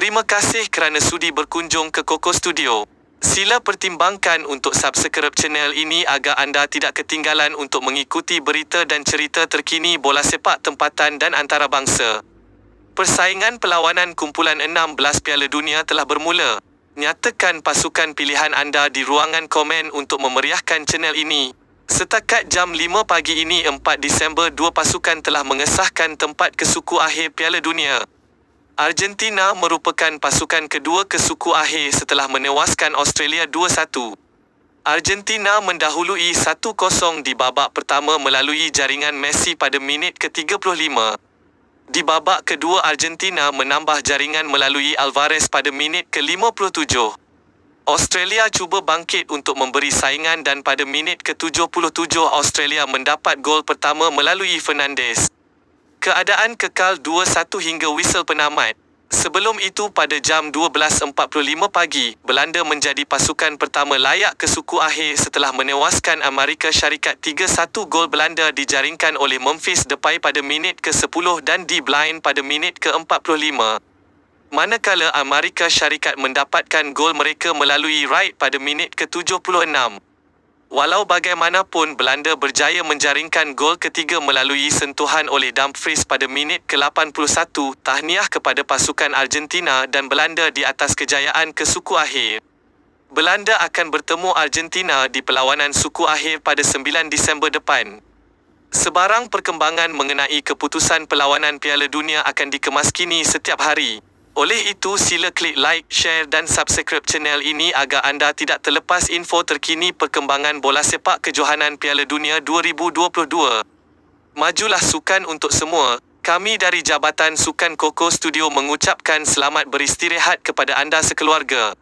Terima kasih kerana sudi berkunjung ke Koko Studio. Sila pertimbangkan untuk subscribe channel ini agar anda tidak ketinggalan untuk mengikuti berita dan cerita terkini bola sepak tempatan dan antarabangsa. Persaingan pelawanan kumpulan 16 Piala Dunia telah bermula. Nyatakan pasukan pilihan anda di ruangan komen untuk memeriahkan channel ini. Setakat jam 5 pagi ini 4 Disember, dua pasukan telah mengesahkan tempat kesuku akhir Piala Dunia. Argentina merupakan pasukan kedua ke suku akhir setelah menewaskan Australia 2-1. Argentina mendahului 1-0 di babak pertama melalui jaringan Messi pada minit ke-35. Di babak kedua Argentina menambah jaringan melalui Alvarez pada minit ke-57. Australia cuba bangkit untuk memberi saingan dan pada minit ke-77 Australia mendapat gol pertama melalui Fernandes keadaan kekal 2-1 hingga whistle penamat. Sebelum itu pada jam 12.45 pagi, Belanda menjadi pasukan pertama layak ke suku akhir setelah menewaskan Amerika Syarikat 3-1 gol Belanda dijaringkan oleh Memphis Depay pada minit ke-10 dan di Line pada minit ke-45. Manakala Amerika Syarikat mendapatkan gol mereka melalui Wright pada minit ke-76. Walau bagaimanapun, Belanda berjaya menjaringkan gol ketiga melalui sentuhan oleh Dumfries pada minit ke-81. Tahniah kepada pasukan Argentina dan Belanda di atas kejayaan ke suku akhir. Belanda akan bertemu Argentina di perlawanan suku akhir pada 9 Disember depan. Sebarang perkembangan mengenai keputusan perlawanan Piala Dunia akan dikemaskini setiap hari. Oleh itu, sila klik like, share dan subscribe channel ini agar anda tidak terlepas info terkini perkembangan bola sepak kejohanan Piala Dunia 2022. Majulah sukan untuk semua. Kami dari Jabatan Sukan Koko Studio mengucapkan selamat beristirahat kepada anda sekeluarga.